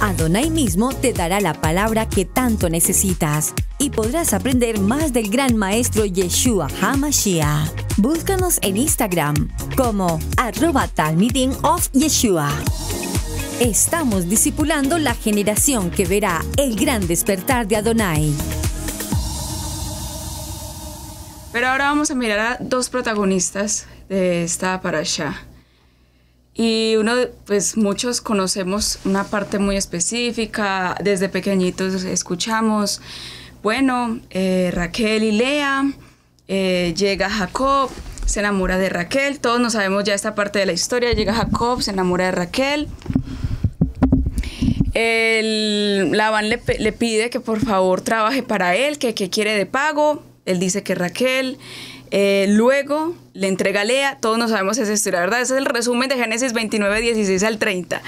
Adonai mismo te dará la palabra que tanto necesitas y podrás aprender más del gran maestro Yeshua HaMashiach. Búscanos en Instagram como arroba meeting of Yeshua. Estamos discipulando la generación que verá el gran despertar de Adonai. Pero ahora vamos a mirar a dos protagonistas de esta parasha. Y uno, pues muchos conocemos una parte muy específica, desde pequeñitos escuchamos, bueno, eh, Raquel y Lea, eh, llega Jacob, se enamora de Raquel, todos nos sabemos ya esta parte de la historia, llega Jacob, se enamora de Raquel. El, Labán le, pide que por favor trabaje para él, que, que quiere de pago, él dice que Raquel, eh, luego le entrega a Lea, todos no sabemos esa historia, ¿verdad? Ese es el resumen de Génesis 29, 16 al 30.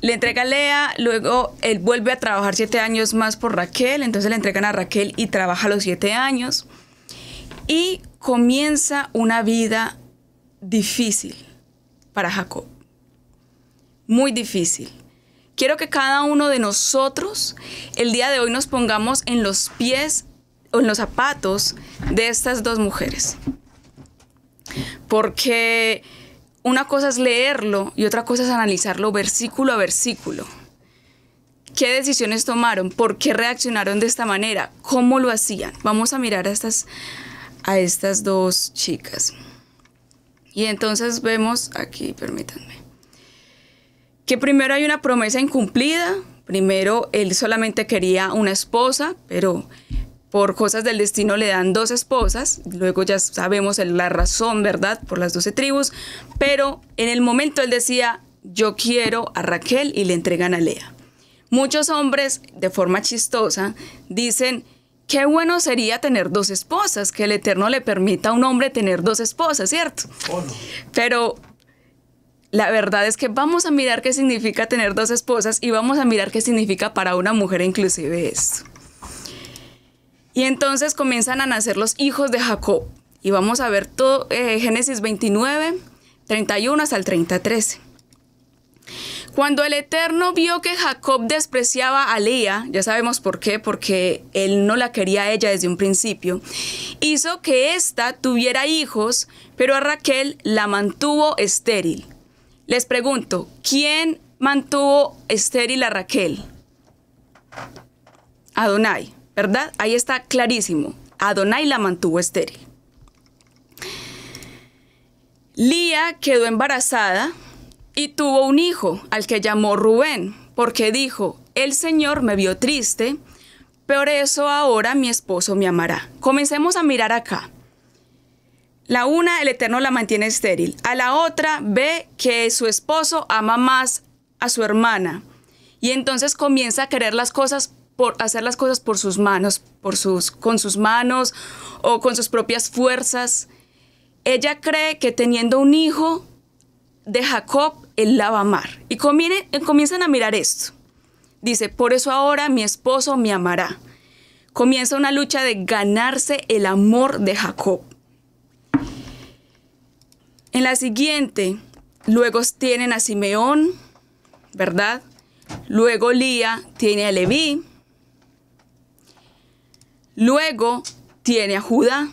Le entrega a Lea, luego él vuelve a trabajar siete años más por Raquel, entonces le entregan a Raquel y trabaja los siete años. Y comienza una vida difícil para Jacob, muy difícil. Quiero que cada uno de nosotros el día de hoy nos pongamos en los pies en los zapatos de estas dos mujeres. Porque una cosa es leerlo y otra cosa es analizarlo versículo a versículo. ¿Qué decisiones tomaron? ¿Por qué reaccionaron de esta manera? ¿Cómo lo hacían? Vamos a mirar a estas, a estas dos chicas. Y entonces vemos aquí, permítanme, que primero hay una promesa incumplida. Primero él solamente quería una esposa, pero por cosas del destino le dan dos esposas, luego ya sabemos la razón, ¿verdad? Por las doce tribus, pero en el momento él decía, yo quiero a Raquel y le entregan a Lea. Muchos hombres, de forma chistosa, dicen, qué bueno sería tener dos esposas, que el Eterno le permita a un hombre tener dos esposas, ¿cierto? Oh, pero la verdad es que vamos a mirar qué significa tener dos esposas y vamos a mirar qué significa para una mujer inclusive esto. Y entonces comienzan a nacer los hijos de Jacob. Y vamos a ver todo eh, Génesis 29, 31 hasta el 33. Cuando el Eterno vio que Jacob despreciaba a Lea, ya sabemos por qué, porque él no la quería a ella desde un principio, hizo que ésta tuviera hijos, pero a Raquel la mantuvo estéril. Les pregunto, ¿quién mantuvo estéril a Raquel? Adonai. ¿verdad? Ahí está clarísimo. Adonai la mantuvo estéril. Lía quedó embarazada y tuvo un hijo al que llamó Rubén, porque dijo, el Señor me vio triste, por eso ahora mi esposo me amará. Comencemos a mirar acá. La una, el Eterno la mantiene estéril. A la otra, ve que su esposo ama más a su hermana. Y entonces comienza a querer las cosas por hacer las cosas por sus manos, por sus, con sus manos o con sus propias fuerzas. Ella cree que teniendo un hijo de Jacob, él la va a amar. Y comienzan a mirar esto. Dice, por eso ahora mi esposo me amará. Comienza una lucha de ganarse el amor de Jacob. En la siguiente, luego tienen a Simeón, ¿verdad? Luego Lía tiene a Leví, Luego tiene a Judá.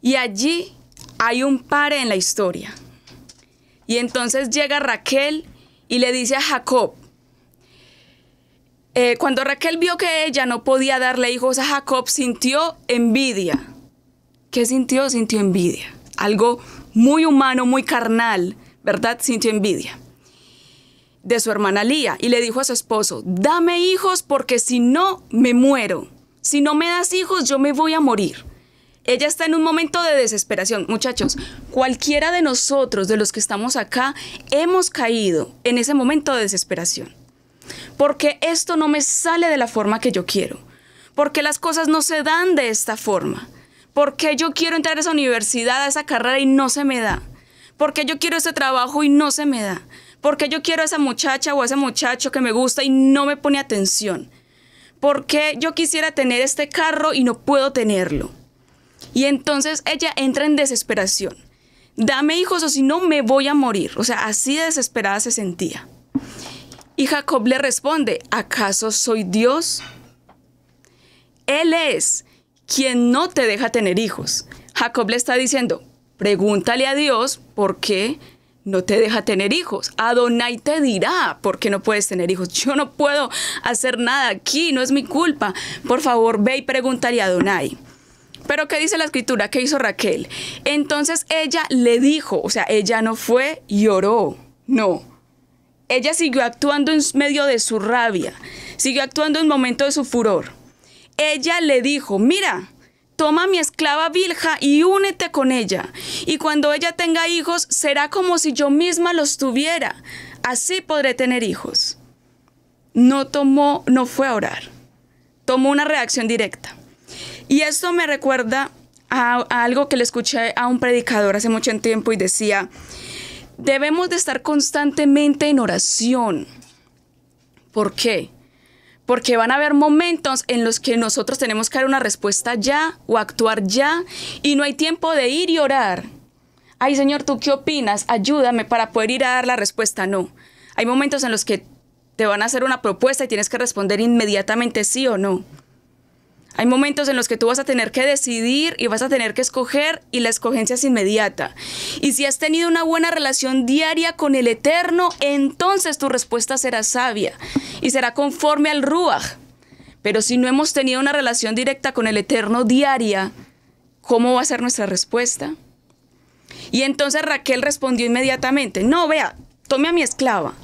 Y allí hay un par en la historia. Y entonces llega Raquel y le dice a Jacob, eh, cuando Raquel vio que ella no podía darle hijos a Jacob, sintió envidia. ¿Qué sintió? Sintió envidia. Algo muy humano, muy carnal, ¿verdad? Sintió envidia de su hermana Lía y le dijo a su esposo, dame hijos porque si no, me muero si no me das hijos, yo me voy a morir. Ella está en un momento de desesperación. Muchachos, cualquiera de nosotros, de los que estamos acá, hemos caído en ese momento de desesperación. Porque esto no me sale de la forma que yo quiero. Porque las cosas no se dan de esta forma. Porque yo quiero entrar a esa universidad, a esa carrera y no se me da. Porque yo quiero ese trabajo y no se me da. Porque yo quiero a esa muchacha o a ese muchacho que me gusta y no me pone atención ¿por qué yo quisiera tener este carro y no puedo tenerlo? Y entonces ella entra en desesperación. Dame hijos o si no me voy a morir. O sea, así de desesperada se sentía. Y Jacob le responde, ¿acaso soy Dios? Él es quien no te deja tener hijos. Jacob le está diciendo, pregúntale a Dios por qué no te deja tener hijos. Adonai te dirá por qué no puedes tener hijos. Yo no puedo hacer nada aquí, no es mi culpa. Por favor, ve y pregúntale a Adonai. Pero ¿qué dice la escritura? ¿Qué hizo Raquel? Entonces ella le dijo, o sea, ella no fue y oró, no. Ella siguió actuando en medio de su rabia, siguió actuando en momento de su furor. Ella le dijo, mira, toma mi esclava Vilja y únete con ella, y cuando ella tenga hijos será como si yo misma los tuviera, así podré tener hijos. No tomó, no fue a orar, tomó una reacción directa. Y esto me recuerda a, a algo que le escuché a un predicador hace mucho tiempo y decía, debemos de estar constantemente en oración. ¿Por qué? porque van a haber momentos en los que nosotros tenemos que dar una respuesta ya o actuar ya y no hay tiempo de ir y orar. Ay, Señor, ¿tú qué opinas? Ayúdame para poder ir a dar la respuesta. No. Hay momentos en los que te van a hacer una propuesta y tienes que responder inmediatamente sí o no. Hay momentos en los que tú vas a tener que decidir y vas a tener que escoger y la escogencia es inmediata. Y si has tenido una buena relación diaria con el Eterno, entonces tu respuesta será sabia y será conforme al Ruach. Pero si no hemos tenido una relación directa con el Eterno diaria, ¿cómo va a ser nuestra respuesta? Y entonces Raquel respondió inmediatamente, no, vea, tome a mi esclava.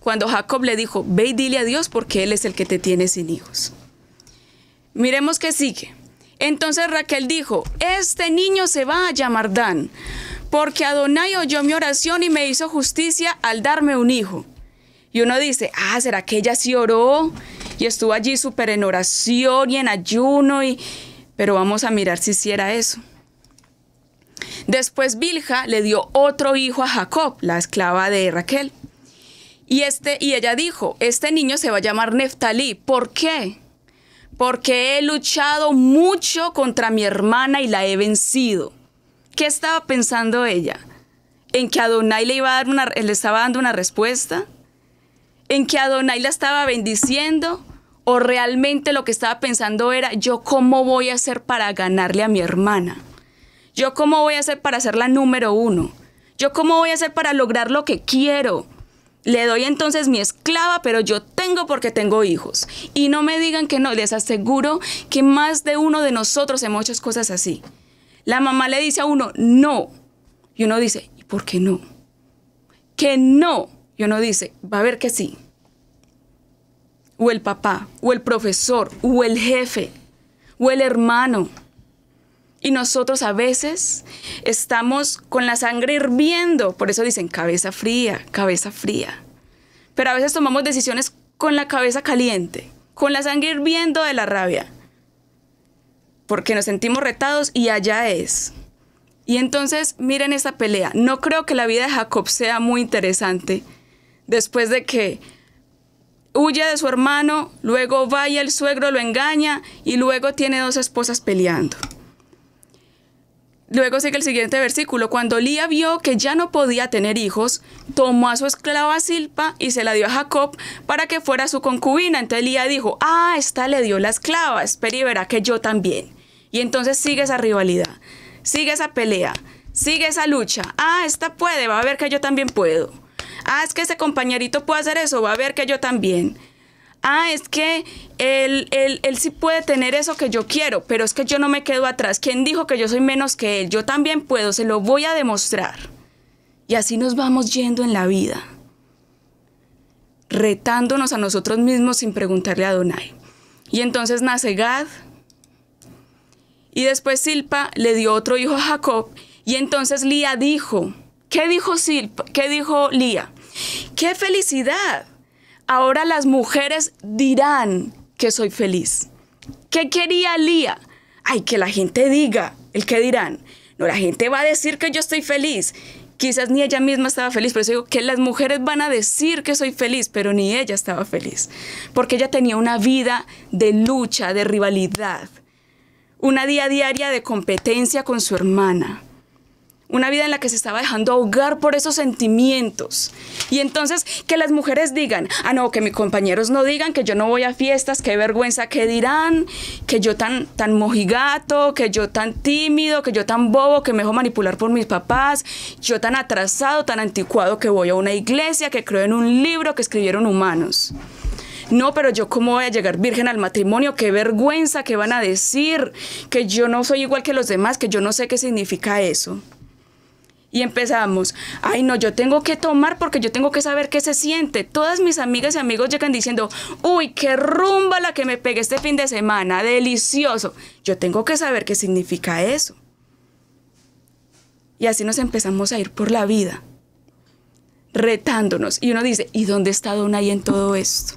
Cuando Jacob le dijo, ve y dile a Dios porque Él es el que te tiene sin hijos. Miremos qué sigue. Entonces Raquel dijo, este niño se va a llamar Dan, porque Adonai oyó mi oración y me hizo justicia al darme un hijo. Y uno dice, ah, ¿será que ella sí oró? Y estuvo allí súper en oración y en ayuno, pero vamos a mirar si hiciera eso. Después bilja le dio otro hijo a Jacob, la esclava de Raquel. Y, este, y ella dijo, este niño se va a llamar Neftalí. ¿Por qué? porque he luchado mucho contra mi hermana y la he vencido. ¿Qué estaba pensando ella? ¿En que Adonai le, iba a dar le estaba dando una respuesta? ¿En que Adonai la estaba bendiciendo? ¿O realmente lo que estaba pensando era, yo cómo voy a hacer para ganarle a mi hermana? ¿Yo cómo voy a hacer para ser la número uno? ¿Yo cómo voy a hacer para lograr lo que quiero? Le doy entonces mi, pero yo tengo porque tengo hijos. Y no me digan que no, les aseguro que más de uno de nosotros Hemos hecho cosas así. La mamá le dice a uno, no. Y uno dice, ¿y por qué no? Que no. Y uno dice, va a ver que sí. O el papá, o el profesor, o el jefe, o el hermano. Y nosotros a veces estamos con la sangre hirviendo, por eso dicen cabeza fría, cabeza fría pero a veces tomamos decisiones con la cabeza caliente, con la sangre hirviendo de la rabia, porque nos sentimos retados y allá es. Y entonces miren esta pelea. No creo que la vida de Jacob sea muy interesante después de que huye de su hermano, luego va y el suegro lo engaña y luego tiene dos esposas peleando. Luego sigue el siguiente versículo. Cuando Lía vio que ya no podía tener hijos, tomó a su esclava Silpa y se la dio a Jacob para que fuera su concubina. Entonces Lía dijo, ah, esta le dio la esclava, espera y verá que yo también. Y entonces sigue esa rivalidad, sigue esa pelea, sigue esa lucha. Ah, esta puede, va a ver que yo también puedo. Ah, es que ese compañerito puede hacer eso, va a ver que yo también ah, es que él, sí puede tener eso que yo quiero, pero es que yo no me quedo atrás. ¿Quién dijo que yo soy menos que él? Yo también puedo, se lo voy a demostrar. Y así nos vamos yendo en la vida, retándonos a nosotros mismos sin preguntarle a Donai. Y entonces nace Gad, y después Silpa le dio otro hijo a Jacob, y entonces Lía dijo, ¿qué dijo Silpa? ¿Qué dijo Lía? ¡Qué felicidad! ahora las mujeres dirán que soy feliz. ¿Qué quería Lía? Ay, que la gente diga, el que dirán. No, la gente va a decir que yo estoy feliz. Quizás ni ella misma estaba feliz, pero eso digo que las mujeres van a decir que soy feliz, pero ni ella estaba feliz, porque ella tenía una vida de lucha, de rivalidad, una día diaria de competencia con su hermana una vida en la que se estaba dejando ahogar por esos sentimientos. Y entonces que las mujeres digan, ah, no, que mis compañeros no digan que yo no voy a fiestas, qué vergüenza que dirán, que yo tan, tan mojigato, que yo tan tímido, que yo tan bobo, que me dejo manipular por mis papás, yo tan atrasado, tan anticuado que voy a una iglesia, que creo en un libro que escribieron humanos. No, pero yo cómo voy a llegar virgen al matrimonio, qué vergüenza, que van a decir, que yo no soy igual que los demás, que yo no sé qué significa eso. Y empezamos, ay no, yo tengo que tomar porque yo tengo que saber qué se siente. Todas mis amigas y amigos llegan diciendo, uy, qué rumba la que me pegué este fin de semana, delicioso. Yo tengo que saber qué significa eso. Y así nos empezamos a ir por la vida, retándonos. Y uno dice, ¿y dónde está ahí en todo esto?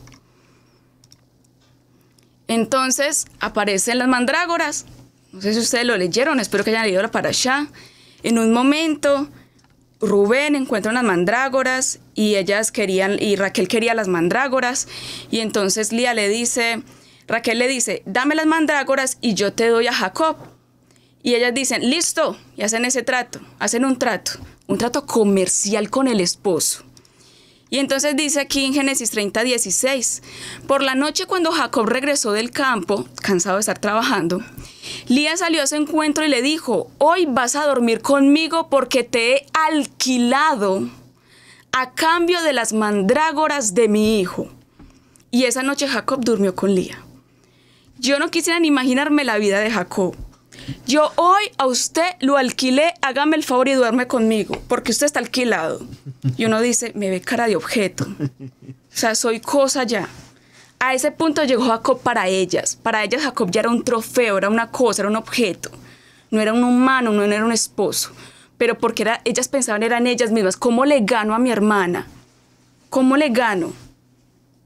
Entonces aparecen las mandrágoras. No sé si ustedes lo leyeron, espero que hayan leído la para allá. En un momento, Rubén encuentra unas mandrágoras y ellas querían, y Raquel quería las mandrágoras, y entonces Lía le dice, Raquel le dice, dame las mandrágoras y yo te doy a Jacob. Y ellas dicen, listo, y hacen ese trato, hacen un trato, un trato comercial con el esposo. Y entonces dice aquí en Génesis 30, 16, por la noche cuando Jacob regresó del campo, cansado de estar trabajando, Lía salió a su encuentro y le dijo, hoy vas a dormir conmigo porque te he alquilado a cambio de las mandrágoras de mi hijo. Y esa noche Jacob durmió con Lía. Yo no quisiera ni imaginarme la vida de Jacob. Yo hoy a usted lo alquilé, hágame el favor y duerme conmigo, porque usted está alquilado. Y uno dice, me ve cara de objeto. O sea, soy cosa ya. A ese punto llegó Jacob para ellas. Para ellas Jacob ya era un trofeo, era una cosa, era un objeto. No era un humano, no era un esposo. Pero porque ellas pensaban, eran ellas mismas, ¿cómo le gano a mi hermana? ¿Cómo le gano?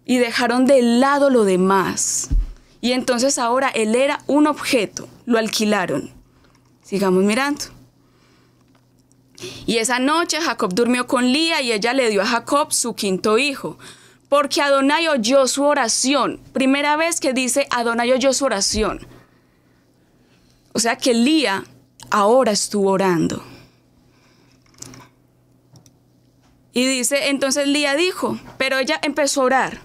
Y dejaron de lado lo demás. Y entonces ahora él era un objeto lo alquilaron. Sigamos mirando. Y esa noche Jacob durmió con Lía y ella le dio a Jacob su quinto hijo. Porque Adonai oyó su oración. Primera vez que dice Adonai oyó su oración. O sea que Lía ahora estuvo orando. Y dice, entonces Lía dijo, pero ella empezó a orar,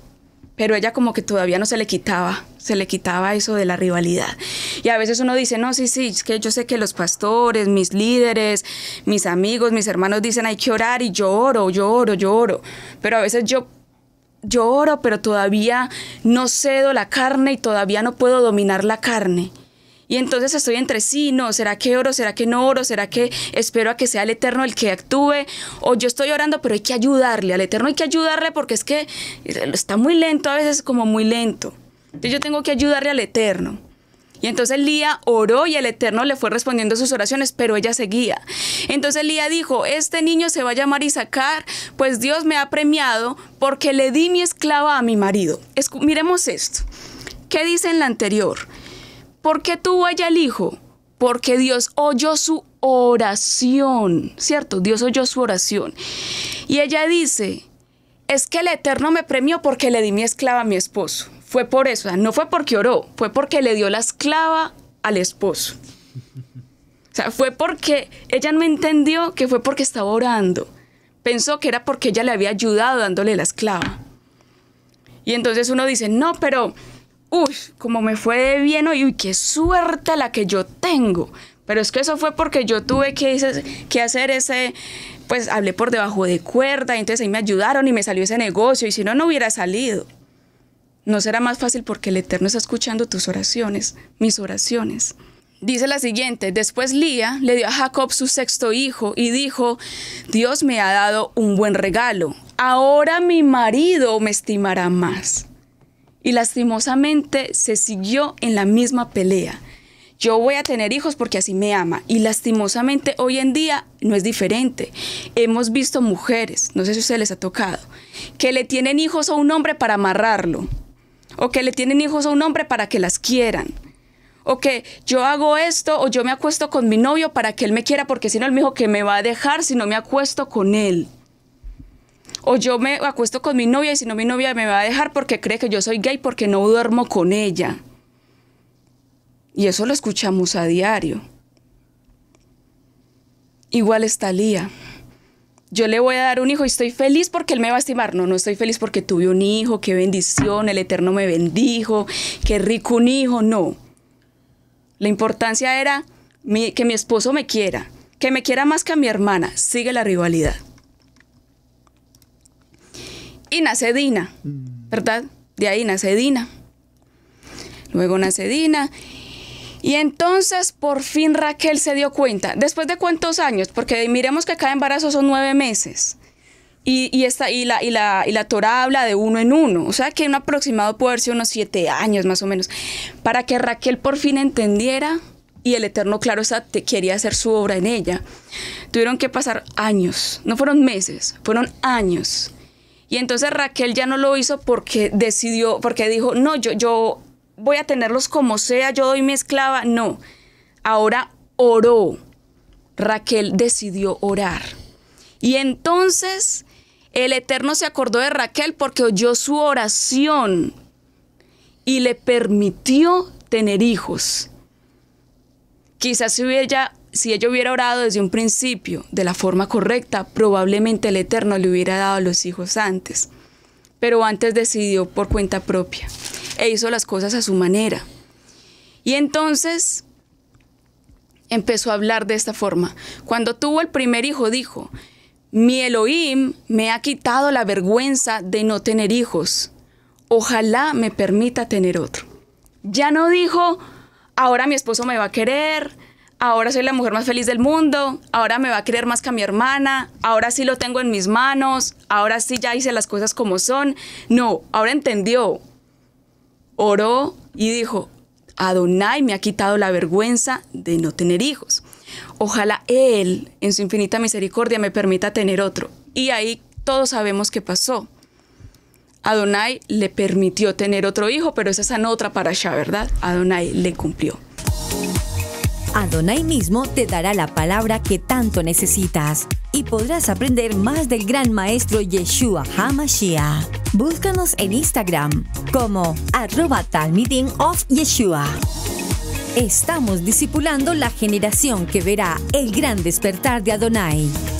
pero ella como que todavía no se le quitaba se le quitaba eso de la rivalidad. Y a veces uno dice, no, sí, sí, es que yo sé que los pastores, mis líderes, mis amigos, mis hermanos dicen hay que orar y yo oro, yo oro, yo oro. Pero a veces yo yo oro, pero todavía no cedo la carne y todavía no puedo dominar la carne. Y entonces estoy entre sí, no, ¿será que oro? ¿Será que no oro? ¿Será que espero a que sea el Eterno el que actúe? O yo estoy orando, pero hay que ayudarle, al Eterno hay que ayudarle porque es que está muy lento, a veces como muy lento yo tengo que ayudarle al Eterno. Y entonces Lía oró y el Eterno le fue respondiendo sus oraciones, pero ella seguía. Entonces Lía dijo, este niño se va a llamar Isaacar, pues Dios me ha premiado porque le di mi esclava a mi marido. miremos esto. ¿Qué dice en la anterior? Porque qué tuvo ella el hijo? Porque Dios oyó su oración, ¿cierto? Dios oyó su oración. Y ella dice, es que el Eterno me premió porque le di mi esclava a mi esposo fue por eso, no fue porque oró, fue porque le dio la esclava al esposo. O sea, fue porque ella no entendió que fue porque estaba orando. Pensó que era porque ella le había ayudado dándole la esclava. Y entonces uno dice, no, pero, uy, como me fue de bien hoy, uy, qué suerte la que yo tengo. Pero es que eso fue porque yo tuve que, que hacer ese, pues hablé por debajo de cuerda, y entonces ahí me ayudaron y me salió ese negocio, y si no, no hubiera salido. ¿No será más fácil porque el Eterno está escuchando tus oraciones, mis oraciones? Dice la siguiente, después Lía le dio a Jacob su sexto hijo y dijo, Dios me ha dado un buen regalo, ahora mi marido me estimará más. Y lastimosamente se siguió en la misma pelea. Yo voy a tener hijos porque así me ama. Y lastimosamente hoy en día no es diferente. Hemos visto mujeres, no sé si a les ha tocado, que le tienen hijos a un hombre para amarrarlo o que le tienen hijos a un hombre para que las quieran. O que yo hago esto o yo me acuesto con mi novio para que él me quiera, porque si no, él me dijo que me va a dejar si no me acuesto con él. O yo me acuesto con mi novia y si no mi novia me va a dejar porque cree que yo soy gay porque no duermo con ella. Y eso lo escuchamos a diario. Igual está Lía yo le voy a dar un hijo y estoy feliz porque él me va a estimar. No, no estoy feliz porque tuve un hijo, qué bendición, el Eterno me bendijo, qué rico un hijo. No. La importancia era que mi esposo me quiera, que me quiera más que a mi hermana. Sigue la rivalidad. Y nace Dina, mm. ¿verdad? De ahí nace Dina. Luego nace Dina y entonces por fin Raquel se dio cuenta, después de cuántos años, porque miremos que cada embarazo son nueve meses. Y, y, la, y, la, y Torah habla de uno en uno, o sea que un aproximado puede ser unos siete años más o menos, para que Raquel por fin entendiera y el Eterno, claro, quería hacer su obra en ella. Tuvieron que pasar años, no fueron meses, fueron años. Y entonces Raquel ya no lo hizo porque decidió, porque dijo, no, yo, yo voy a tenerlos como sea, yo doy mi esclava. No, ahora oró. Raquel decidió orar. Y entonces el Eterno se acordó de Raquel porque oyó su oración y le permitió tener hijos. Quizás si ella, si ella hubiera orado desde un principio de la forma correcta, probablemente el Eterno le hubiera dado los hijos antes pero antes decidió por cuenta propia e hizo las cosas a su manera. Y entonces empezó a hablar de esta forma. Cuando tuvo el primer hijo, dijo, mi Elohim me ha quitado la vergüenza de no tener hijos. Ojalá me permita tener otro. Ya no dijo, ahora mi esposo me va a querer, ahora soy la mujer más feliz del mundo, ahora me va a querer más que a mi hermana, ahora sí lo tengo en mis manos, ahora sí ya hice las cosas como son. No, ahora entendió, oró y dijo, Adonai me ha quitado la vergüenza de no tener hijos. Ojalá Él, en su infinita misericordia, me permita tener otro. Y ahí todos sabemos qué pasó. Adonai le permitió tener otro hijo, pero esa es otra parasha, ¿verdad? Adonai le cumplió. Adonai mismo te dará la palabra que tanto necesitas y podrás aprender más del gran maestro Yeshua HaMashiach. Búscanos en Instagram como arroba meeting of Yeshua. Estamos discipulando la generación que verá el gran despertar de Adonai.